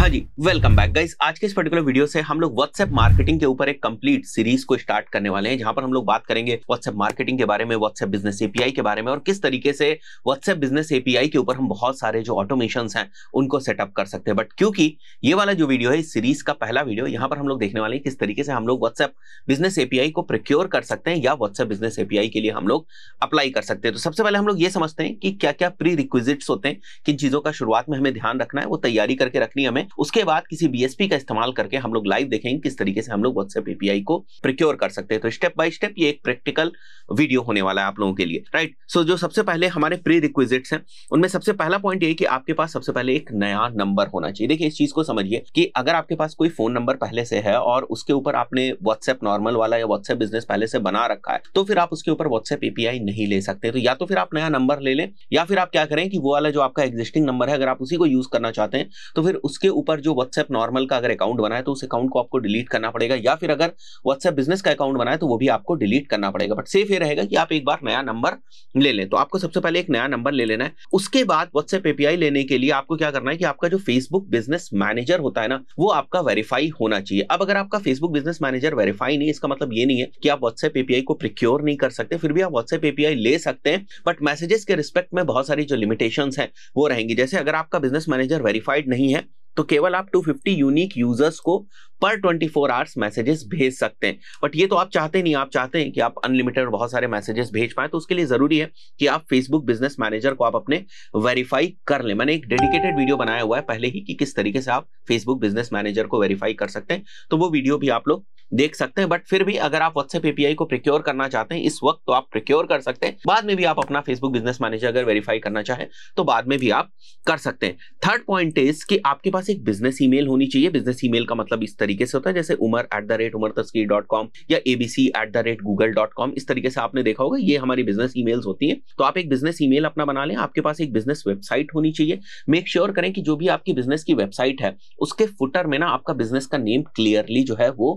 हाँ जी welcome back guys आज के इस पर्टिकुलर वीडियो से हम लोग व्हाट्सएप मार्केटिंग के ऊपर एक कंप्लीट सीरीज को स्टार्ट करने वाले हैं जहां पर हम लोग बात करेंगे व्हाट्सएप मार्केटिंग के बारे में व्हाट्सएप बिजनेस एपीआई के बारे में और किस तरीके से व्हाट्सएप बिजनेस एपीआई के ऊपर हम बहुत सारे जो ऑटोमेशन हैं उनको सेटअप कर सकते हैं बट क्योंकि ये वाला जो वीडियो है इस सीरीज का पहला वीडियो यहाँ पर हम लोग देखने वाले हैं किस तरीके से हम लोग व्हाट्सएप बिजनेस एपीआई को प्रिक्योर कर सकते हैं या व्हाट्सएप बिजनेस एपीआई के लिए हम लोग अप्लाई कर सकते हैं तो सबसे पहले हम लोग ये समझते हैं कि क्या क्या प्री रिक्विजिट्स होते हैं किन चीजों का शुरुआत में हमें ध्यान रखना है वो तैयारी करके रखनी हमें उसके बाद किसी बीएसपी का इस्तेमाल करके हम लोग लाइव देखेंगे किस तरीके से हम लोग व्हाट्सएप एपीआई को प्रिक्योर कर सकते हैं तो स्टेप बाय स्टेप ये एक प्रैक्टिकल वीडियो होने वाला है आप लोगों के लिए राइट सो so, जो सबसे पहले हमारे प्री रिक्विजिट है उनमें सबसे पहला पॉइंट ये कि आपके पास सबसे पहले एक नया नंबर होना चाहिए देखिए इस चीज को समझिए कि अगर आपके पास कोई फोन नंबर पहले से है और उसके ऊपर आपने व्हाट्सएप नॉर्मल वाला या व्हाट्सएप बिजनेस पहले से बना रखा है तो फिर आप उसके ऊपर व्हाट्सएप एपीआई नहीं ले सकते तो या तो फिर आप नया नंबर ले लें या फिर आप क्या करें कि वो वाला जो आपका एग्जिस्टिंग नंबर है अगर आप उसी को यूज करना चाहते हैं तो फिर उसके ऊपर जो व्हाट्सएप नॉर्मल का अगर अकाउंट बनाए तो उस अकाउंट को आपको डिलीट करना पड़ेगा या फिर अगर व्हाट्सएप बिजनेस का अकाउंट बनाए तो वो भी आपको डिलीट करना पड़ेगा बट सेफ ये रहेगा कि आप एक बार नया नंबर ले लें तो आपको सबसे पहले एक नया नंबर ले लेना है उसके बाद व्हाट्सएप एपीआई लेने के लिए आपको क्या करना है कि आपका जो फेसबुक बिजनेस मैनेजर होता है ना वो आपका वेरीफाई होना चाहिए अब अगर आपका फेसबुक बिजनेस मैनेजर वेरीफाई नहीं इसका मतलब ये नहीं है कि आप व्हाट्सएप एपीआई को प्रिक्योर नहीं कर सकते फिर भी आप व्हाट्सएप एपीआई ले सकते हैं बट मैसेजेस के रिस्पेक्ट में बहुत सारी जो लिमिटेशन है वो रहेंगी जैसे अगर आपका बिजनेस मैनेजर वेरीफाइड नहीं है तो केवल आप 250 यूनिक यूजर्स को पर 24 फोर आवर्स मैसेजेस भेज सकते हैं बट ये तो आप चाहते नहीं आप चाहते हैं कि आप अनलिमिटेड बहुत सारे मैसेजेस भेज पाए तो उसके लिए जरूरी है कि आप फेसबुक बिजनेस मैनेजर को आप अपने वेरीफाई कर ले मैंने एक डेडिकेटेड वीडियो बनाया हुआ है पहले ही कि किस तरीके से आप फेसबुक बिजनेस मैनेजर को वेरीफाई कर सकते हैं तो वो वीडियो भी आप लोग देख सकते हैं बट फिर भी अगर आप व्हाट्सएप एपीआई को प्रिक्योर करना चाहते हैं इस वक्त तो आप प्रिक्योर कर सकते हैं बाद में भी आप अपना फेसबुक बिजनेस मैनेजर अगर वेरीफाई करना चाहें तो बाद में भी आप कर सकते हैं थर्ड पॉइंट इज कि आपके पास एक बिजनेस ईमेल होनी चाहिए बिजनेस ईमेल का मतलब इस तरीके से होता है जैसे Umar at the rate Umar Taskeer dot com या ABC at the rate Google dot com इस तरीके से आपने देखा होगा ये हमारी बिजनेस ई होती है तो आप एक बिजनेस ई अपना बना लें आपके पास एक बिजनेस वेबसाइट होनी चाहिए मेक श्योर sure करें कि जो भी आपकी बिजनेस की वेबसाइट है उसके फुटर में ना आपका बिजनेस का नेम क्लियरली जो है वो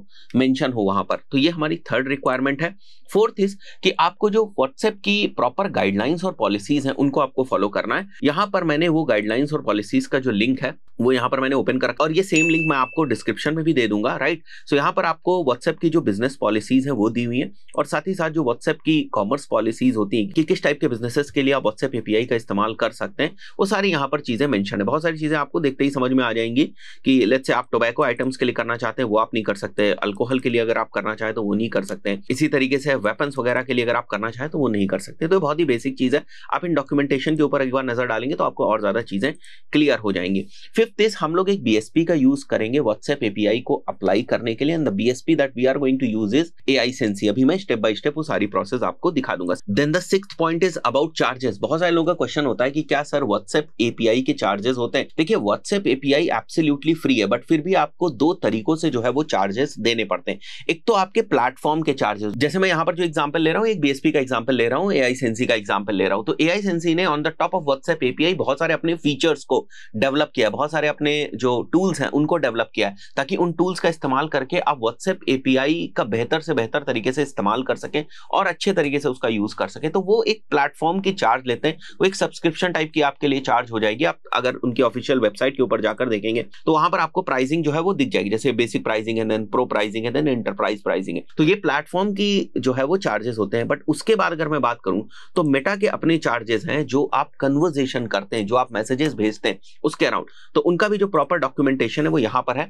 मेंशन हो वहां पर तो ये हमारी थर्ड रिक्वायरमेंट है फोर्थ इज कि आपको जो व्हाट्सएप की प्रॉपर गाइडलाइंस और पॉलिसीज हैं उनको आपको फॉलो करना है यहाँ पर मैंने वो गाइडलाइंस और पॉलिसीज का जो लिंक है वो यहाँ पर मैंने ओपन कर रखा और ये सेम लिंक मैं आपको डिस्क्रिप्शन में भी दे दूंगा राइट सो so, यहाँ पर आपको व्हाट्सएप की जो बिजनेस पॉलिसीज है वो दी हुई है और साथ ही साथ जो व्हाट्सएप की कॉमर्स पॉलिसीज होती है कि किस टाइप के बिजनेसेस के लिए आप व्हाट्सएप एपीआई का इस्तेमाल कर सकते हैं वो सारी यहाँ पर चीजें मैंशन है बहुत सारी चीजें आपको देखते ही समझ में आ जाएंगी कि लेट से आप टोबैको आइटम्स के लिए करना चाहते हैं वो आप नहीं कर सकते अल्कोहल लोकल के लिए अगर आप करना चाहें तो वो नहीं कर सकते इसी तरीके से वेपन्स वगैरह के लिए अगर आप करना चाहें तो वो नहीं कर सकते तो बहुत ही बेसिक चीज़ है आप इन डॉक्यूमेंटेशन के ऊपर एक बार नजर डालेंगे तो आपको और ज़्यादा चीज़ें क्लियर हो जाएंगी फिफ्थ इज हम लोग एक बी का यूज़ करेंगे व्हाट्सएप एपीआई को अप्लाई करने के लिए and the BSP that we are going to use is A I अभी मैं स्टेप बाय स्टेप वो सारी प्रोसेस आपको दिखा दूंगा then the six point is about charges बहुत सारे लोगों का क्वेश्चन होता है कि क्या सर व्हाट्सएप एपीआई के चार्जेस होते हैं देखिए व्हाट्सएप एपीआई एप्सोल्यूटली फ्री है बट फिर भी आपको दो तरीकों से जो है वो चार्जेस देने पड़ते करते हैं एक तो आपके प्लेटफॉर्म के चार्जेस जैसे मैं यहाँ पर जो एग्जाम्पल ले रहा हूँ एक बीएसपी का एग्जाम्पल ले रहा हूँ ए आई का एग्जाम्पल ले रहा हूँ तो ए आई ने on the top of WhatsApp API बहुत सारे अपने फीचर्स को डेवलप किया बहुत सारे अपने जो टूल्स हैं उनको डेवलप किया है ताकि उन टूल्स का इस्तेमाल करके आप व्हाट्सएप एपीआई का बेहतर से बेहतर तरीके से इस्तेमाल कर सकें और अच्छे तरीके से उसका यूज कर सकें तो वो एक प्लेटफॉर्म की चार्ज लेते हैं वो एक सब्सक्रिप्शन टाइप की आपके लिए चार्ज हो जाएगी आप अगर उनकी ऑफिशियल वेबसाइट के ऊपर जाकर देखेंगे तो वहां पर आपको प्राइसिंग जो है वो दिख जाएगी जैसे basic pricing and pro pricing pricing है देन इंटरप्राइज प्राइसिंग है तो ये प्लेटफॉर्म की जो है वो चार्जेस होते हैं बट उसके बाद अगर मैं बात करूं तो मेटा के अपने चार्जेस हैं जो आप कन्वर्जेशन करते हैं जो आप मैसेजेस भेजते हैं उसके अराउंड तो उनका भी जो प्रॉपर डॉक्यूमेंटेशन है वो यहाँ पर है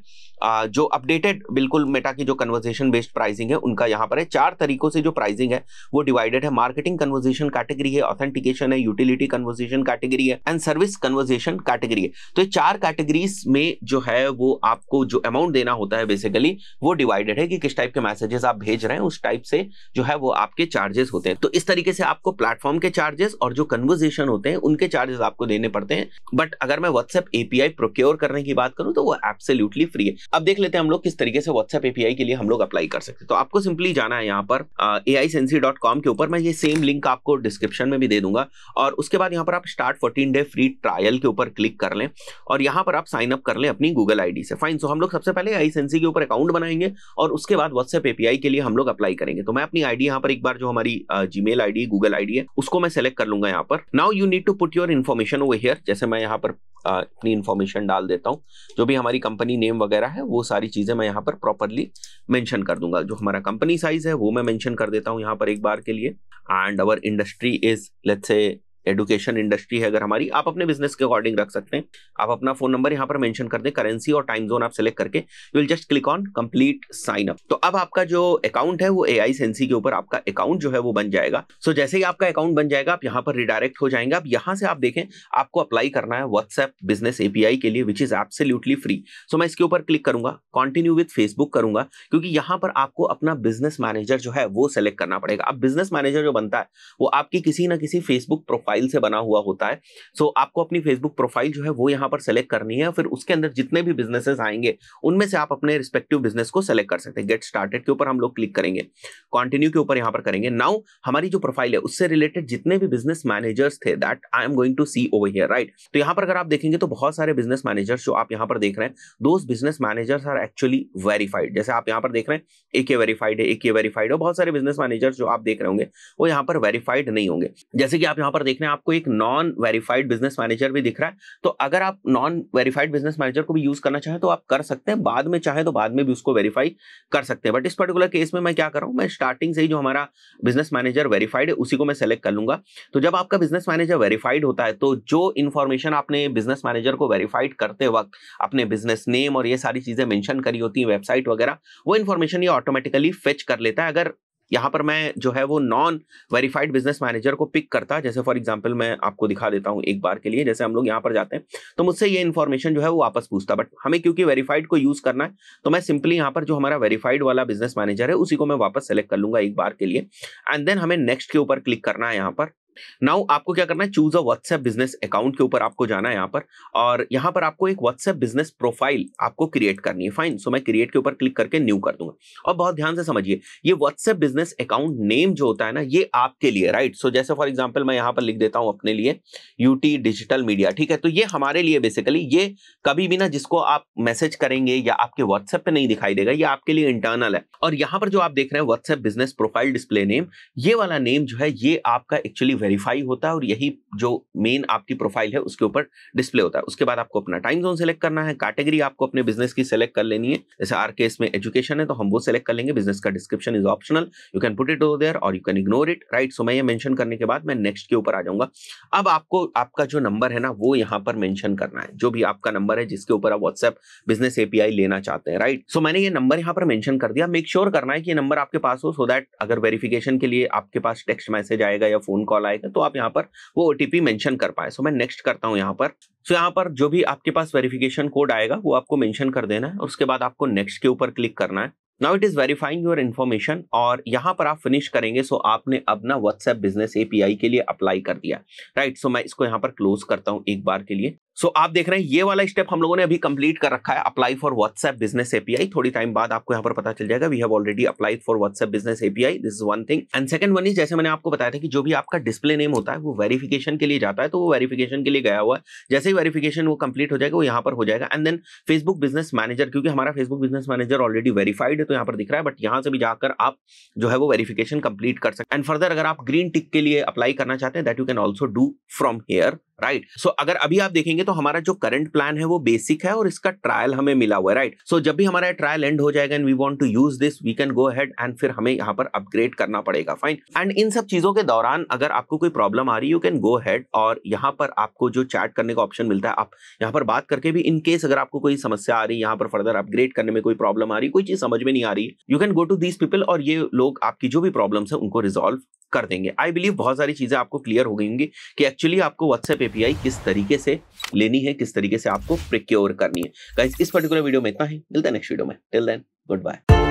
जो अपडेटेड बिल्कुल मेटा की जो कन्वर्जेशन बेस्ड प्राइसिंग है उनका यहाँ पर है चार तरीकों से जो प्राइसिंग है वो डिवाइडेड है मार्केटिंग कन्वर्जेशन कैटेगरी है ऑथेंटिकेशन है यूटिलिटी कन्वर्जेशन कैटेगरी है एंड सर्विस कन्वर्जेशन कैटेगरी है तो ये चार कैटेगरीज में जो है वो आपको जो अमाउंट देना होता है बेसिकली वो डिवाइड डिसाइडेड है कि किस टाइप के मैसेजेस आप भेज रहे हैं उस टाइप से जो है वो आपके चार्जेस होते हैं तो इस तरीके से आपको प्लेटफॉर्म के चार्जेस और जो कन्वर्जेशन होते हैं उनके चार्जेस आपको देने पड़ते हैं बट अगर मैं व्हाट्सएप एपीआई प्रोक्योर करने की बात करूं तो वो एब्सोल्युटली फ्री है अब देख लेते हैं हम लोग किस तरीके से व्हाट्सएप एपीआई के लिए हम लोग अप्लाई कर सकते हैं तो आपको सिंपली जाना है यहाँ पर ए आई के ऊपर मैं ये सेम लिंक आपको डिस्क्रिप्शन में भी दे दूंगा और उसके बाद यहाँ पर आप start fourteen day free trial के ऊपर क्लिक कर लें और यहाँ पर आप साइन अप कर लें अपनी गूगल आईडी से फाइन सो हम लोग सबसे पहले आई के ऊपर अकाउंट बनाएंगे और उसके बाद व्हाट्सएप एपीआई के लिए हम लोग अप्लाई करेंगे तो मैं अपनी आईडी यहाँ पर एक बार जो हमारी Gmail ID Google ID है उसको मैं सेलेक्ट कर लूंगा यहाँ पर now you need to put your information over here जैसे मैं यहाँ पर अपनी इन्फॉर्मेशन डाल देता हूँ जो भी हमारी कंपनी नेम वगैरह है वो सारी चीज़ें मैं यहाँ पर प्रॉपरली मैंशन कर दूंगा जो हमारा कंपनी साइज है वो मैं मैंशन कर देता हूँ यहाँ पर एक बार के लिए and our industry is let's say education industry है अगर हमारी आप अपने बिजनेस के अकॉर्डिंग रख सकते हैं आप अपना फोन नंबर यहाँ पर मेंशन कर दें करेंसी और टाइम जोन आप सेलेक्ट करके you will just click on complete sign up तो अब आपका जो अकाउंट है वो ए आई सेंसी के ऊपर आपका अकाउंट जो है वो बन जाएगा सो so, जैसे ही आपका अकाउंट बन जाएगा आप यहाँ पर रिडायरेक्ट हो जाएंगे आप यहाँ से आप देखें आपको अप्लाई करना है व्हाट्सएप बिजनेस एपीआई के लिए which is absolutely free so मैं इसके ऊपर क्लिक करूंगा कंटिन्यू विथ फेसबुक करूंगा क्योंकि यहाँ पर आपको अपना बिजनेस मैनेजर जो है वो सेलेक्ट करना पड़ेगा अब बिजनेस मैनेजर जो बनता है वो आपकी किसी ना किसी फेसबुक प्रोफाइल प्रोफाइल से बना हुआ होता है सो so, आपको अपनी फेसबुक प्रोफाइल जो है वो यहाँ पर सेलेक्ट करनी है फिर उसके अंदर जितने भी बिजनेसेस आएंगे उनमें से आप अपने रिस्पेक्टिव बिजनेस को सेलेक्ट कर सकते हैं गेट स्टार्टेड के ऊपर हम लोग क्लिक करेंगे कॉन्टिन्यू के ऊपर यहाँ पर करेंगे नाउ हमारी जो प्रोफाइल है उससे रिलेटेड जितने भी बिजनेस मैनेजर्स थे that I am going to see over here right तो यहाँ पर अगर आप देखेंगे तो बहुत सारे बिजनेस मैनेजर्स जो आप यहाँ पर देख रहे हैं those business managers are actually verified जैसे आप यहाँ पर देख रहे हैं एक ये वेरीफाइड है एक ये वेरीफाइड है बहुत सारे बिजनेस मैनेजर्स जो आप देख रहे होंगे वो यहाँ पर वेरीफाइड नहीं होंगे जैसे कि आप यहाँ पर देख इसमें आपको एक नॉन वेरीफाइड बिजनेस मैनेजर भी दिख रहा है तो अगर आप नॉन वेरीफाइड बिजनेस मैनेजर को भी यूज करना चाहें तो आप कर सकते हैं बाद में चाहे तो बाद में भी उसको वेरीफाई कर सकते हैं बट इस पर्टिकुलर केस में मैं क्या कर रहा हूँ मैं स्टार्टिंग से ही जो हमारा बिजनेस मैनेजर वेरीफाइड है उसी को मैं सेलेक्ट कर लूंगा तो जब आपका बिजनेस मैनेजर वेरीफाइड होता है तो जो इन्फॉर्मेशन आपने बिजनेस मैनेजर को वेरीफाइड करते वक्त अपने बिजनेस नेम और ये सारी चीजें मैंशन करी होती हैं वेबसाइट वगैरह वो इन्फॉर्मेशन ये ऑटोमेटिकली फेच कर लेता है अगर यहाँ पर मैं जो है वो नॉन वेरीफाइड बिजनेस मैनेजर को पिक करता जैसे फॉर एग्जाम्पल मैं आपको दिखा देता हूँ एक बार के लिए जैसे हम लोग यहाँ पर जाते हैं तो मुझसे ये इन्फॉर्मेशन जो है वो वापस पूछता बट हमें क्योंकि वेरीफाइड को यूज करना है तो मैं सिंपली यहाँ पर जो हमारा वेरीफाइड वाला बिजनेस मैनेजर है उसी को मैं वापस सेलेक्ट कर लूंगा एक बार के लिए एंड देन हमें नेक्स्ट के ऊपर क्लिक करना है यहाँ पर नाउ आपको क्या करना है choose a WhatsApp business account के ऊपर आपको जाना है यहाँ पर और यहाँ पर आपको एक व्हाट्सएप बिजनेस प्रोफाइल आपको क्रिएट करनी है फाइन सो मैं क्रिएट के ऊपर क्लिक करके न्यू कर दूंगा और बहुत ध्यान से समझिए ये व्हाट्सएप बिजनेस अकाउंट नेम जो होता है ना ये आपके लिए राइट सो so, जैसे फॉर एग्जाम्पल मैं यहाँ पर लिख देता हूँ अपने लिए यूटी डिजिटल मीडिया ठीक है तो ये हमारे लिए बेसिकली ये कभी भी ना जिसको आप मैसेज करेंगे या आपके व्हाट्सएप पे नहीं दिखाई देगा ये आपके लिए इंटरनल है और यहाँ पर जो आप देख रहे हैं WhatsApp business profile display name ये वाला नेम जो है ये आपका एक्चुअली वेरीफाई होता है और यही जो मेन आपकी प्रोफाइल है उसके ऊपर डिस्प्ले होता है उसके बाद आपको अपना टाइम जोन सेलेक्ट करना है कैटेगरी आपको अपने बिजनेस की सेलेक्ट कर लेनी है जैसे आर केस में एजुकेशन है तो हम वो सेलेक्ट कर लेंगे बिजनेस का description is optional you can put it over there और you can ignore it right so मैं ये मैंशन करने के बाद मैं नेक्स्ट के ऊपर आ जाऊंगा अब आपको आपका जो नंबर है ना वो यहाँ पर मैंशन करना है जो भी आपका नंबर है जिसके ऊपर आप व्हाट्सएप बिजनेस एपीआई लेना चाहते हैं राइट सो मैंने ये नंबर यहाँ पर मैंशन कर दिया मेक श्योर sure करना है कि ये नंबर आपके पास हो सो so दैट अगर वेरिफिकेशन के लिए आपके पास टेक्स्ट मैसेज आएगा या फोन कॉल आएगा आएगा तो आप यहाँ पर वो ओ मेंशन कर पाए सो मैं नेक्स्ट करता हूँ यहाँ पर सो so, यहाँ पर जो भी आपके पास वेरिफिकेशन कोड आएगा वो आपको मेंशन कर देना है उसके बाद आपको नेक्स्ट के ऊपर क्लिक करना है now it is verifying your information और यहाँ पर आप फिनिश करेंगे सो so आपने अपना व्हाट्सएप बिजनेस एपीआई के लिए अप्लाई कर दिया राइट right, सो so मैं इसको यहाँ पर क्लोज करता हूँ एक बार के लिए सो so, आप देख रहे हैं ये वाला स्टेप हम लोगों ने अभी कंप्लीट कर रखा है apply for WhatsApp business API थोड़ी टाइम बाद आपको यहाँ पर पता चल जाएगा we have already applied for WhatsApp business API this is one thing and second one is जैसे मैंने आपको बताया था कि जो भी आपका डिस्प्ले नेम होता है वो वेरीफिकेशन के लिए जाता है तो वो वेरिफिकेशन के लिए गया हुआ है जैसे ही वेरिफिकेशन वो कंप्लीट हो जाएगा वो यहाँ पर हो जाएगा and then Facebook business manager क्योंकि हमारा Facebook business manager already verified है तो यहाँ पर दिख रहा है बट यहाँ से भी जाकर आप जो है वो वेरिफिकेशन कंप्लीट कर सकते एंड फर्दर अगर आप ग्रीन टिक के लिए अप्लाई करना चाहते हैं that you can also do from here right right. So so, अगर अभी आप देखेंगे तो हमारा जो करंट प्लान है वो बेसिक है और इसका ट्रायल हमें मिला हुआ है राइट सो जब भी हमारा ट्रायल एंड हो जाएगा and we want to use this we can go ahead and फिर हमें यहाँ पर अपग्रेड करना पड़ेगा फाइन एंड इन सब चीजों के दौरान अगर आपको कोई प्रॉब्लम आ रही यू कैन गो हैड और यहाँ पर आपको जो चैट करने का ऑप्शन मिलता है आप यहाँ पर बात करके भी इनकेस अगर आपको कोई समस्या आ रही है यहाँ पर फर्दर अपग्रेड करने में कोई प्रॉब्लम आ रही कोई चीज समझ में नहीं आ रही you can go to these people और ये लोग आपकी जो भी प्रॉब्लम है उनको रिजोल्व कर देंगे आई बिलीव बहुत सारी चीज़ें आपको क्लियर हो गई होंगी कि एक्चुअली आपको व्हाट्सएप एपीआई किस तरीके से लेनी है किस तरीके से आपको प्रिक्योर करनी है इस पर्टिकुलर वीडियो में इतना ही मिलता है नेक्स्ट वीडियो में टिल देन गुड बाय